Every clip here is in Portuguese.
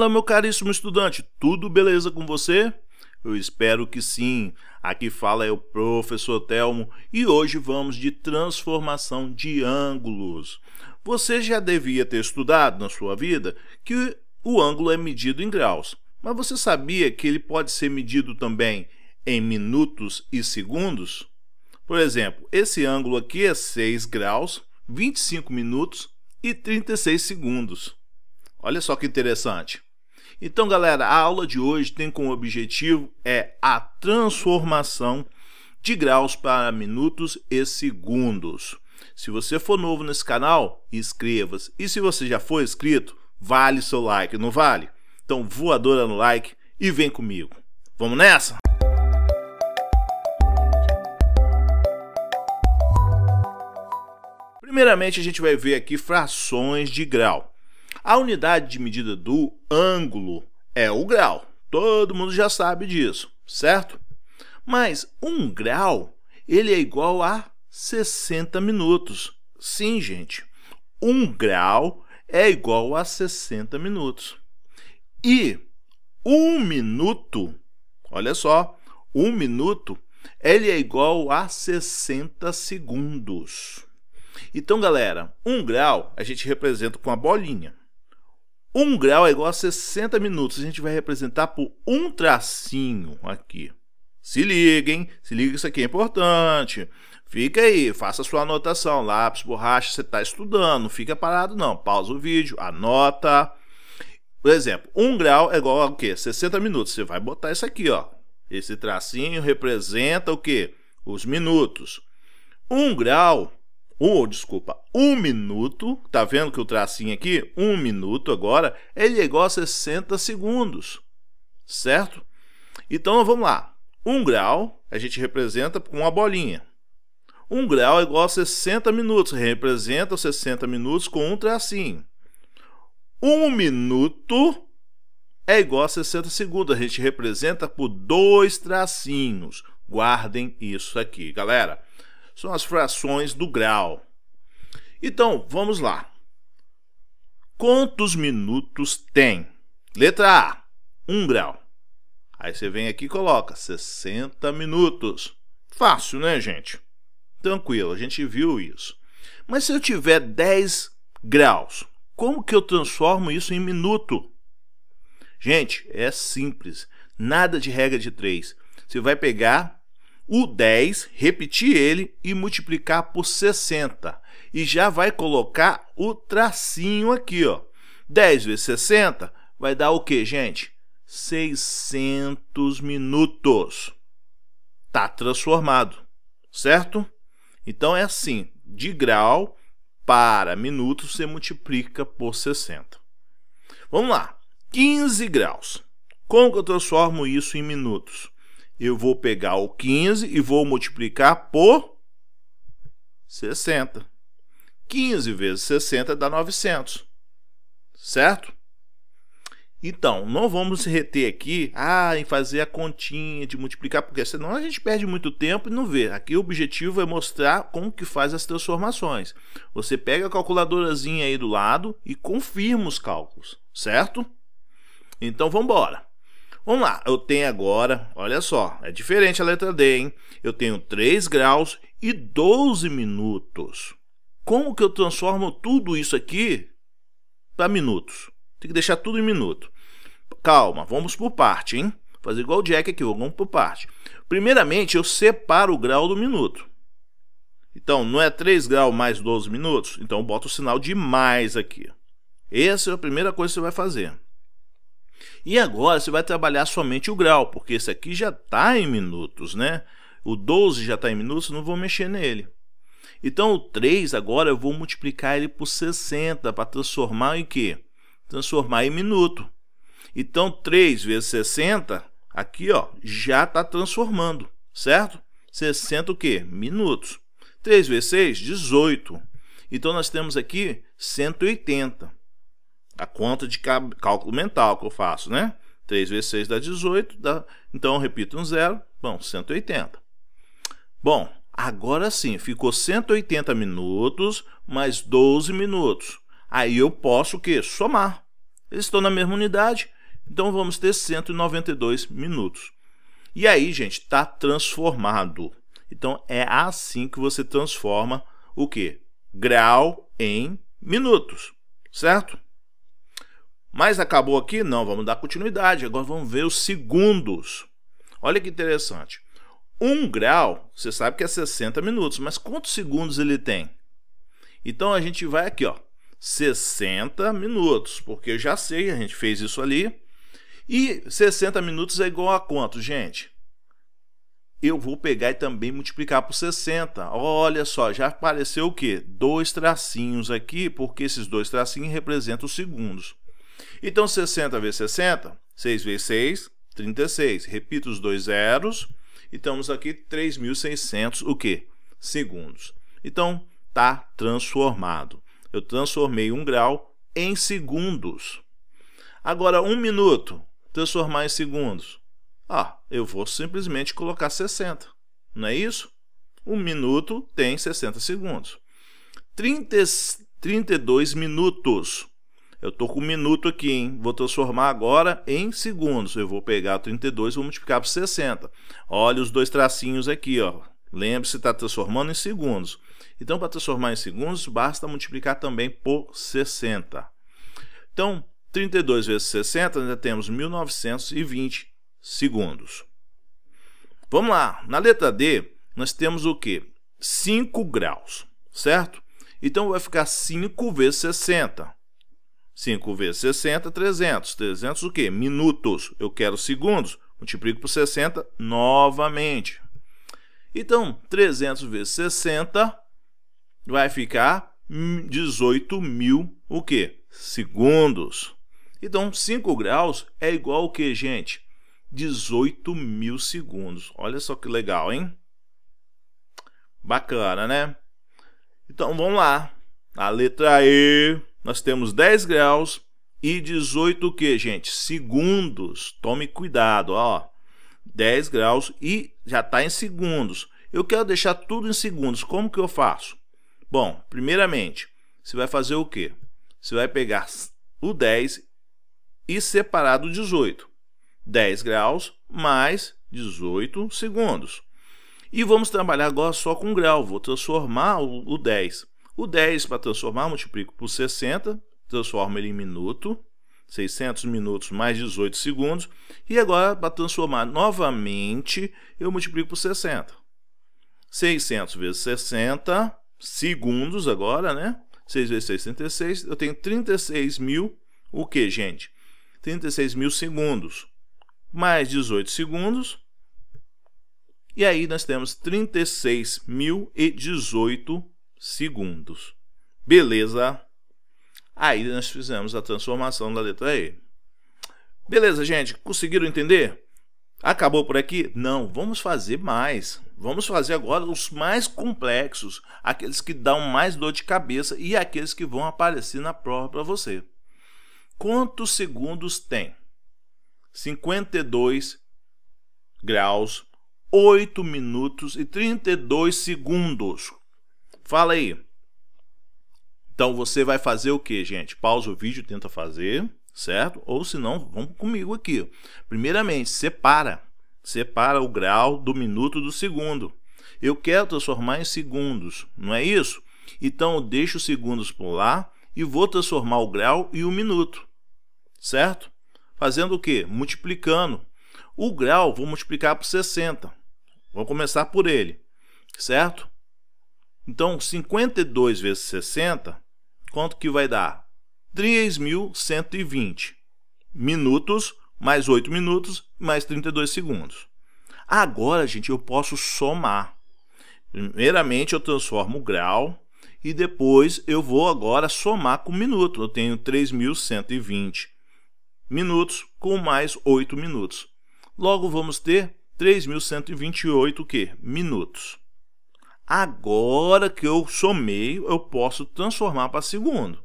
Fala, meu caríssimo estudante, tudo beleza com você? Eu espero que sim. Aqui fala é o professor Telmo e hoje vamos de transformação de ângulos. Você já devia ter estudado na sua vida que o ângulo é medido em graus, mas você sabia que ele pode ser medido também em minutos e segundos? Por exemplo, esse ângulo aqui é 6 graus, 25 minutos e 36 segundos. Olha só que interessante. Então, galera, a aula de hoje tem como objetivo é a transformação de graus para minutos e segundos. Se você for novo nesse canal, inscreva-se. E se você já for inscrito, vale seu like, não vale? Então, voadora no like e vem comigo. Vamos nessa? Primeiramente, a gente vai ver aqui frações de grau. A unidade de medida do ângulo é o grau. Todo mundo já sabe disso, certo? Mas um grau ele é igual a 60 minutos. Sim, gente, um grau é igual a 60 minutos. E um minuto, olha só, um minuto ele é igual a 60 segundos. Então, galera, um grau a gente representa com a bolinha. 1 grau é igual a 60 minutos. A gente vai representar por um tracinho aqui. Se liga, hein? Se liga que isso aqui é importante. Fica aí, faça sua anotação. Lápis, borracha, você está estudando. Não fica parado, não. Pausa o vídeo, anota. Por exemplo, 1 grau é igual a o quê? 60 minutos. Você vai botar isso aqui, ó. Esse tracinho representa o quê? Os minutos. 1 grau um, oh, desculpa, um minuto, tá vendo que o tracinho aqui, um minuto agora, ele é igual a 60 segundos, certo? Então vamos lá, um grau a gente representa com uma bolinha. Um grau é igual a 60 minutos, representa os 60 minutos com um tracinho. Um minuto é igual a 60 segundos, a gente representa por dois tracinhos. Guardem isso aqui, galera são as frações do grau. Então, vamos lá. Quantos minutos tem? Letra A, 1 um grau. Aí você vem aqui e coloca 60 minutos. Fácil, né, gente? Tranquilo, a gente viu isso. Mas se eu tiver 10 graus, como que eu transformo isso em minuto? Gente, é simples. Nada de regra de 3. Você vai pegar o 10, repetir ele e multiplicar por 60. E já vai colocar o tracinho aqui, ó. 10 vezes 60 vai dar o que, gente? 600 minutos. Está transformado, certo? Então é assim, de grau para minuto você multiplica por 60. Vamos lá, 15 graus. Como que eu transformo isso em minutos? 15 eu vou pegar o 15 e vou multiplicar por 60. 15 vezes 60 dá 900, certo? Então, não vamos reter aqui ah, em fazer a continha de multiplicar, porque senão a gente perde muito tempo e não vê. Aqui o objetivo é mostrar como que faz as transformações. Você pega a calculadorazinha aí do lado e confirma os cálculos, certo? Então, vamos embora. Vamos lá, eu tenho agora, olha só, é diferente a letra D, hein? Eu tenho 3 graus e 12 minutos. Como que eu transformo tudo isso aqui para minutos? Tem que deixar tudo em minuto. Calma, vamos por parte, hein? Vou fazer igual o Jack aqui, vamos por parte. Primeiramente, eu separo o grau do minuto. Então, não é 3 graus mais 12 minutos? Então, eu boto o sinal de mais aqui. Essa é a primeira coisa que você vai fazer. E agora você vai trabalhar somente o grau, porque esse aqui já está em minutos, né? O 12 já está em minutos, não vou mexer nele. Então o 3 agora eu vou multiplicar ele por 60 para transformar em quê? Transformar em minuto. Então 3 vezes 60, aqui ó, já está transformando, certo? 60 o quê? Minutos. 3 vezes 6, 18. Então nós temos aqui 180. A conta de cálculo mental que eu faço, né? 3 vezes 6 dá 18, dá... então eu repito um zero, bom, 180. Bom, agora sim, ficou 180 minutos mais 12 minutos. Aí eu posso o quê? Somar. Eles estão na mesma unidade, então vamos ter 192 minutos. E aí, gente, está transformado. Então é assim que você transforma o que? Grau em minutos, certo? Mas acabou aqui? Não, vamos dar continuidade. Agora vamos ver os segundos. Olha que interessante. um grau, você sabe que é 60 minutos, mas quantos segundos ele tem? Então a gente vai aqui, ó, 60 minutos, porque eu já sei, a gente fez isso ali. E 60 minutos é igual a quanto, gente? Eu vou pegar e também multiplicar por 60. Olha só, já apareceu o quê? Dois tracinhos aqui, porque esses dois tracinhos representam os segundos. Então, 60 vezes 60, 6 vezes 6, 36. Repito os dois zeros e estamos aqui 3.600, o quê? Segundos. Então, está transformado. Eu transformei um grau em segundos. Agora, um minuto, transformar em segundos. Ah, eu vou simplesmente colocar 60, não é isso? Um minuto tem 60 segundos. 30, 32 minutos. Eu tô com um minuto aqui, hein? Vou transformar agora em segundos. Eu vou pegar 32 e vou multiplicar por 60. Olha os dois tracinhos aqui, ó. Lembre-se, está transformando em segundos. Então, para transformar em segundos, basta multiplicar também por 60. Então, 32 vezes 60, ainda temos 1920 segundos. Vamos lá. Na letra D, nós temos o quê? 5 graus, certo? Então, vai ficar 5 vezes 60. 5 vezes 60, 300. 300 o quê? Minutos. Eu quero segundos. Multiplico por 60 novamente. Então, 300 vezes 60 vai ficar 18 mil o quê? segundos. Então, 5 graus é igual o que, gente? 18 mil segundos. Olha só que legal, hein? Bacana, né? Então, vamos lá. A letra E nós temos 10 graus e 18 o que, gente? Segundos. Tome cuidado, ó. 10 graus e já está em segundos. Eu quero deixar tudo em segundos. Como que eu faço? Bom, primeiramente, você vai fazer o quê? Você vai pegar o 10 e separar do 18. 10 graus mais 18 segundos. E vamos trabalhar agora só com grau. Vou transformar o 10 o 10, para transformar, multiplico por 60, transformo ele em minuto, 600 minutos mais 18 segundos. E agora, para transformar novamente, eu multiplico por 60. 600 vezes 60 segundos agora, né? 6 vezes 6, 36. Eu tenho 36 mil, o que, gente? 36 mil segundos. Mais 18 segundos. E aí nós temos 36.018 segundos. Beleza? Aí nós fizemos a transformação da letra E. Beleza, gente? Conseguiram entender? Acabou por aqui? Não, vamos fazer mais. Vamos fazer agora os mais complexos, aqueles que dão mais dor de cabeça e aqueles que vão aparecer na prova para você. Quantos segundos tem? 52 graus, 8 minutos e 32 segundos. Fala aí. Então você vai fazer o que, gente? Pausa o vídeo, tenta fazer, certo? Ou se não, vamos comigo aqui. Primeiramente, separa. Separa o grau do minuto do segundo. Eu quero transformar em segundos, não é isso? Então eu deixo os segundos por lá e vou transformar o grau e o minuto, certo? Fazendo o que? Multiplicando. O grau vou multiplicar por 60. Vou começar por ele, certo? Então, 52 vezes 60, quanto que vai dar? 3.120 minutos, mais 8 minutos, mais 32 segundos. Agora, gente, eu posso somar. Primeiramente, eu transformo o grau e depois eu vou agora somar com minuto. Eu tenho 3.120 minutos com mais 8 minutos. Logo, vamos ter 3.128 minutos. Agora que eu somei, eu posso transformar para segundo.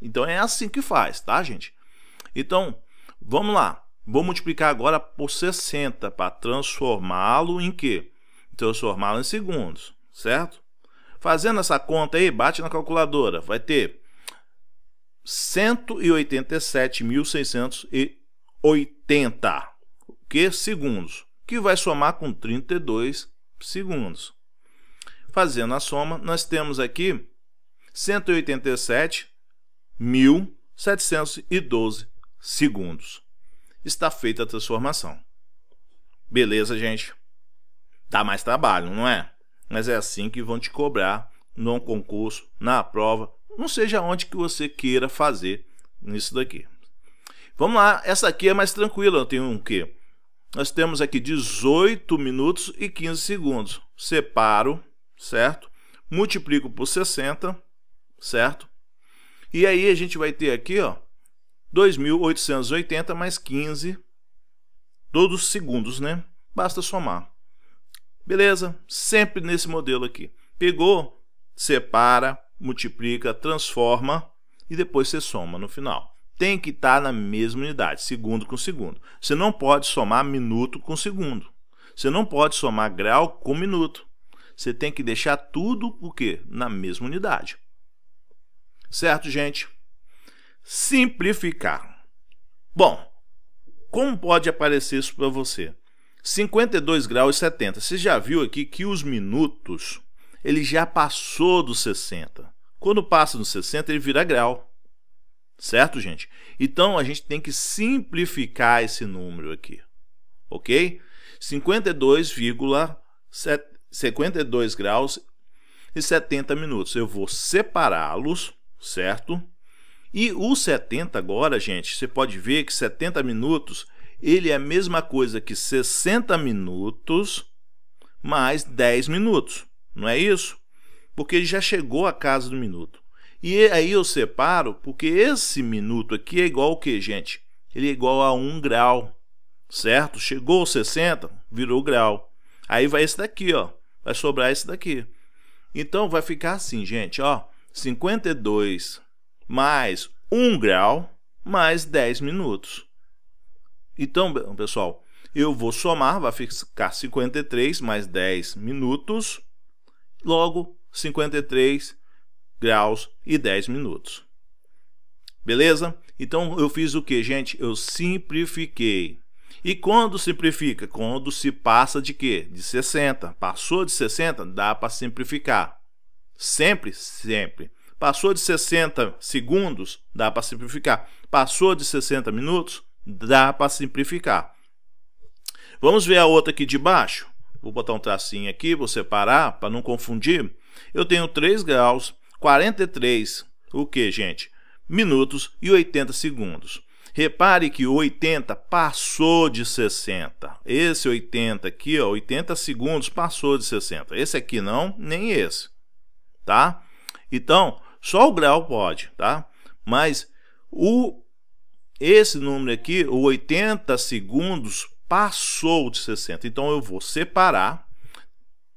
Então é assim que faz, tá, gente? Então, vamos lá. Vou multiplicar agora por 60 para transformá-lo em quê? Transformá-lo em segundos, certo? Fazendo essa conta aí, bate na calculadora. Vai ter 187.680 que segundos, que vai somar com 32 segundos. Fazendo a soma, nós temos aqui 187.712 segundos. Está feita a transformação. Beleza, gente? Dá mais trabalho, não é? Mas é assim que vão te cobrar no concurso, na prova, não seja onde que você queira fazer nisso daqui. Vamos lá, essa aqui é mais tranquila, eu tenho um quê? Nós temos aqui 18 minutos e 15 segundos. Separo certo? Multiplico por 60, certo? E aí a gente vai ter aqui, ó, 2.880 mais 15, todos segundos, né? Basta somar. Beleza? Sempre nesse modelo aqui. Pegou, separa, multiplica, transforma e depois você soma no final. Tem que estar tá na mesma unidade, segundo com segundo. Você não pode somar minuto com segundo. Você não pode somar grau com minuto. Você tem que deixar tudo o quê? Na mesma unidade. Certo, gente? Simplificar. Bom, como pode aparecer isso para você? 52 graus e 70. Você já viu aqui que os minutos, ele já passou dos 60. Quando passa dos 60, ele vira grau. Certo, gente? Então a gente tem que simplificar esse número aqui. OK? 52,70 52 graus e 70 minutos. Eu vou separá-los, certo? E o 70 agora, gente, você pode ver que 70 minutos, ele é a mesma coisa que 60 minutos mais 10 minutos, não é isso? Porque ele já chegou à casa do minuto. E aí eu separo, porque esse minuto aqui é igual o que, gente? Ele é igual a 1 grau, certo? Chegou 60, virou grau. Aí vai esse daqui, ó. Vai sobrar esse daqui. Então vai ficar assim, gente, ó, 52 mais 1 grau mais 10 minutos. Então, pessoal, eu vou somar, vai ficar 53 mais 10 minutos, logo 53 graus e 10 minutos. Beleza? Então eu fiz o que, gente? Eu simplifiquei. E quando simplifica? Quando se passa de quê? De 60. Passou de 60, dá para simplificar. Sempre, sempre. Passou de 60 segundos, dá para simplificar. Passou de 60 minutos, dá para simplificar. Vamos ver a outra aqui de baixo. Vou botar um tracinho aqui, vou separar para não confundir. Eu tenho 3 graus, 43, o que, gente? Minutos e 80 segundos. Repare que o 80 passou de 60. Esse 80 aqui, ó, 80 segundos passou de 60. Esse aqui não, nem esse. Tá? Então, só o grau pode, tá? Mas o esse número aqui, o 80 segundos passou de 60. Então eu vou separar,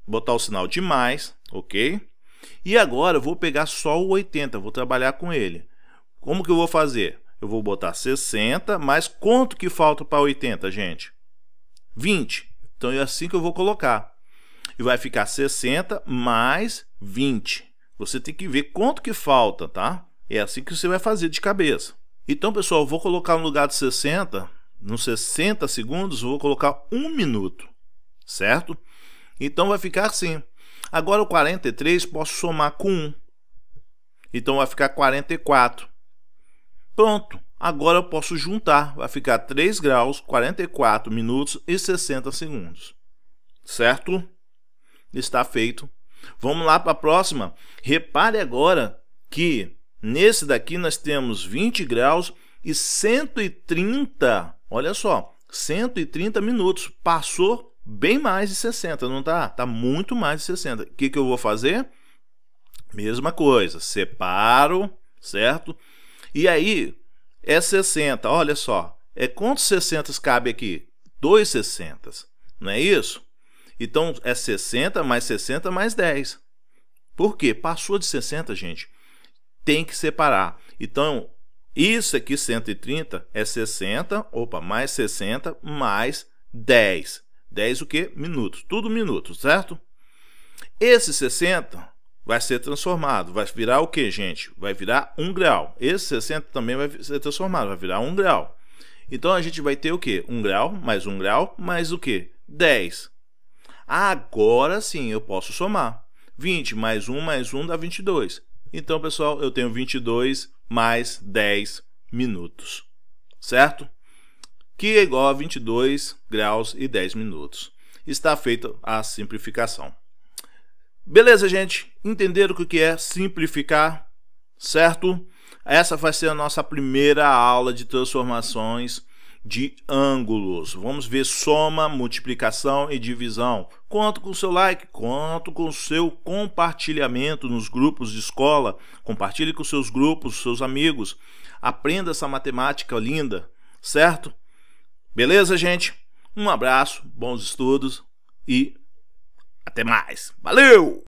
botar o sinal de mais, OK? E agora eu vou pegar só o 80, vou trabalhar com ele. Como que eu vou fazer? eu vou botar 60, mas quanto que falta para 80, gente? 20. Então é assim que eu vou colocar. E vai ficar 60 mais 20. Você tem que ver quanto que falta, tá? É assim que você vai fazer de cabeça. Então, pessoal, vou colocar no lugar de 60, nos 60 segundos, vou colocar 1 minuto, certo? Então vai ficar assim. Agora o 43 posso somar com 1. Então vai ficar 44. Pronto, agora eu posso juntar, vai ficar 3 graus, 44 minutos e 60 segundos. Certo? Está feito. Vamos lá para a próxima. Repare agora que nesse daqui nós temos 20 graus e 130, olha só, 130 minutos. Passou bem mais de 60, não está? Está muito mais de 60. O que, que eu vou fazer? Mesma coisa, separo, certo? E aí é 60, olha só. É quantos 60 cabe aqui? Dois 60, não é isso? Então é 60 mais 60 mais 10. Por quê? Passou de 60, gente. Tem que separar. Então, isso aqui, 130, é 60, opa, mais 60, mais 10. 10 o quê? Minutos. Tudo minutos, certo? Esse 60 vai ser transformado. Vai virar o que, gente? Vai virar 1 grau. Esse 60 também vai ser transformado, vai virar 1 grau. Então a gente vai ter o que? 1 grau, mais 1 grau, mais o que? 10. Agora sim eu posso somar. 20 mais 1 mais 1 dá 22. Então, pessoal, eu tenho 22 mais 10 minutos, certo? Que é igual a 22 graus e 10 minutos. Está feita a simplificação. Beleza, gente? Entenderam o que é simplificar, certo? Essa vai ser a nossa primeira aula de transformações de ângulos. Vamos ver soma, multiplicação e divisão. Conto com o seu like, conto com o seu compartilhamento nos grupos de escola. Compartilhe com seus grupos, seus amigos. Aprenda essa matemática linda, certo? Beleza, gente? Um abraço, bons estudos e até mais. Valeu!